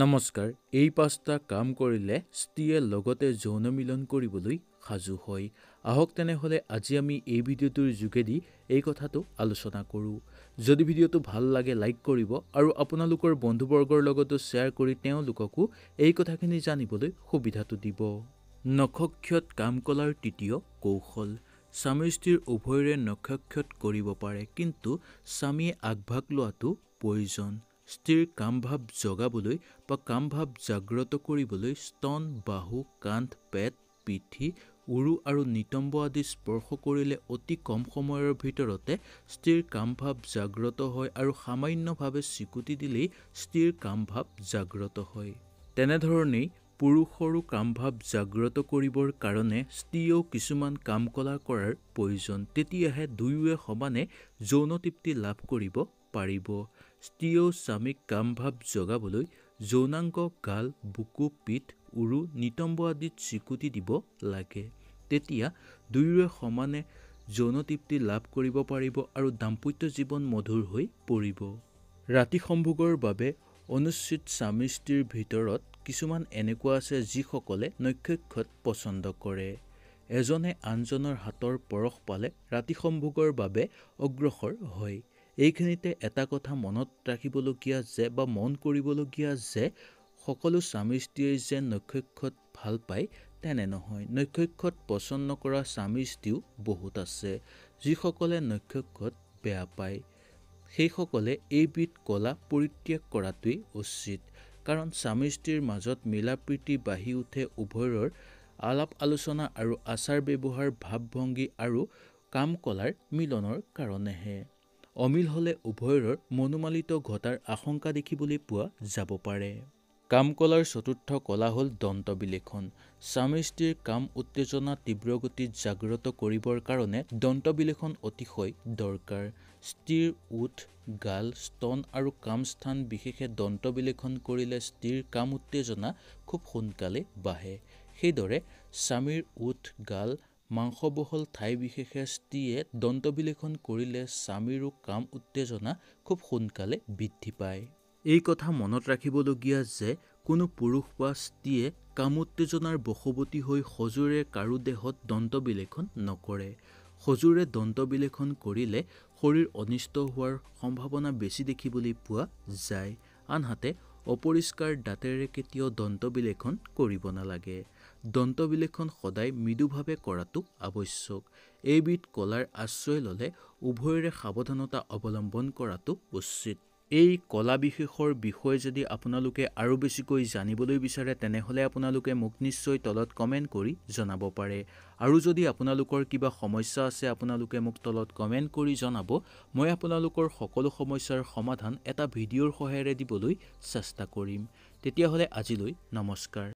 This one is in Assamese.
নমস্কাৰ এই পাঁচটা কাম কৰিলে স্ত্ৰীয়ে লগতে যৌন মিলন কৰিবলৈ সাজু হয় আহক তেনেহ'লে আজি আমি এই ভিডিঅ'টোৰ যোগেদি এই কথাটো আলোচনা কৰোঁ যদি ভিডিঅ'টো ভাল লাগে লাইক কৰিব আৰু আপোনালোকৰ বন্ধুবৰ্গৰ লগতো শ্বেয়াৰ কৰি তেওঁলোককো এই কথাখিনি জানিবলৈ সুবিধাটো দিব নক্ষত কাম কলাৰ তৃতীয় কৌশল স্বামী স্ত্ৰীৰ উভয়ৰে নক্ষত কৰিব পাৰে কিন্তু স্বামীয়ে আগভাগ লোৱাটো প্ৰয়োজন স্ত্ৰীৰ কামভাৱ জগাবলৈ বা কামভাৱ জাগ্ৰত কৰিবলৈ স্তন বাহু কান্ধ পেট পিঠি উৰু আৰু নিতম্ব আদি স্পৰ্শ কৰিলে অতি কম সময়ৰ ভিতৰতে স্ত্ৰীৰ কামভাৱ জাগ্ৰত হয় আৰু সামান্যভাৱে চিকুটি দিলেই স্ত্ৰীৰ কামভাৱ জাগ্ৰত হয় তেনেধৰণেই পুৰুষৰো কাম ভাৱ জাগ্ৰত কৰিবৰ কাৰণে স্ত্ৰীয়েও কিছুমান কাম কলা কৰাৰ প্ৰয়োজন তেতিয়াহে দুয়োৱে সমানে যৌন তৃপ্তি লাভ কৰিব পাৰিব স্ত্ৰীয়েও স্বামীক কামভাৱ জগাবলৈ যৌনাংগ গাল বুকু পিঠ উৰু নিতম্ব আদিত চিকুটি দিব লাগে তেতিয়া দুয়োৰে সমানে যৌন তৃপ্তি লাভ কৰিব পাৰিব আৰু দাম্পত্য জীৱন মধুৰ হৈ পৰিব ৰাতি সম্ভোগৰ বাবে অনুচিত স্বামীষ্টিৰ ভিতৰত কিছুমান এনেকুৱা আছে যিসকলে নক্ষক্ষত পচন্দ কৰে এজনে আনজনৰ হাতৰ পৰশ পালে ৰাতি সম্ভোগৰ বাবে অগ্ৰসৰ হয় এইখিনিতে এটা কথা মনত ৰাখিবলগীয়া যে বা মন কৰিবলগীয়া যে সকলো স্বামীষ্টিয়েই যে নক্ষক্ষত ভাল পায় তেনে নহয় নক্ষক্ষত পচন্দ কৰা স্বামীষ্টিও বহুত আছে যিসকলে নক্ষক্ষত বেয়া পায় সেইসকলে এইবিধ কলা পৰিত্যাগ কৰাটোৱেই উচিত কাৰণ স্বামী স্ত্ৰীৰ মাজত মিলাপ্ৰীতি বাঢ়ি উঠে উভয়ৰ আলাপ আলোচনা আৰু আচাৰ ব্যৱহাৰ ভাৱ ভংগী আৰু কাম কলাৰ মিলনৰ কাৰণেহে অমিল হ'লে উভয়ৰ মনোমালিত ঘটাৰ আশংকা দেখিবলৈ পোৱা যাব পাৰে কামকলাৰ চতুৰ্থ কলা হ'ল দন্ত বিলেখন স্ত্ৰীৰ কাম উত্তেজনা তীব্ৰ গতিত জাগ্ৰত কৰিবৰ কাৰণে দন্ত বিলেখন অতিশয় দৰকাৰ স্ত্ৰীৰ উঠ গাল স্তন আৰু কামস্থান বিশেষে দন্ত বিলেখন কৰিলে স্ত্ৰীৰ কাম উত্তেজনা খুব সোনকালে বাঢ়ে সেইদৰে স্বামীৰ উঠ গাল মাংসবহল ঠাই বিশেষে স্ত্ৰীয়ে দন্ত বিলেখন কৰিলে স্বামীৰো কাম উত্তেজনা খুব সোনকালে বৃদ্ধি পায় এই কথা মনত ৰাখিবলগীয়া যে কোনো পুৰুষ বা স্ত্ৰীয়ে কাম উত্তেজনাৰ বশৱতী হৈ সজোৰে কাৰো দেহত দন্ত দন্তবিলেখন নকৰে সজোৰে দন্ত দন্তবিলেখন কৰিলে শৰীৰ অনিষ্ট হোৱাৰ সম্ভাৱনা বেছি দেখিবলৈ পোৱা যায় আনহাতে অপৰিষ্কাৰ দাঁতেৰে কেতিয়াও দন্ত দন্তবিলেখন কৰিব নালাগে দন্ত দন্তবিলেখন সদায় মৃদুভাৱে কৰাটো আৱশ্যক এইবিধ কলাৰ আশ্ৰয় ল'লে উভয়ৰে সাৱধানতা অৱলম্বন কৰাটো উচিত এই কলা বিশেষৰ বিষয়ে যদি আপোনালোকে আৰু বেছিকৈ জানিবলৈ বিচাৰে তেনেহ'লে আপোনালোকে মোক নিশ্চয় তলত কমেণ্ট কৰি জনাব পাৰে আৰু যদি আপোনালোকৰ কিবা সমস্যা আছে আপোনালোকে মোক তলত কমেণ্ট কৰি জনাব মই আপোনালোকৰ সকলো সমস্যাৰ সমাধান এটা ভিডিঅ'ৰ সহায়েৰে দিবলৈ চেষ্টা কৰিম তেতিয়াহ'লে আজিলৈ নমস্কাৰ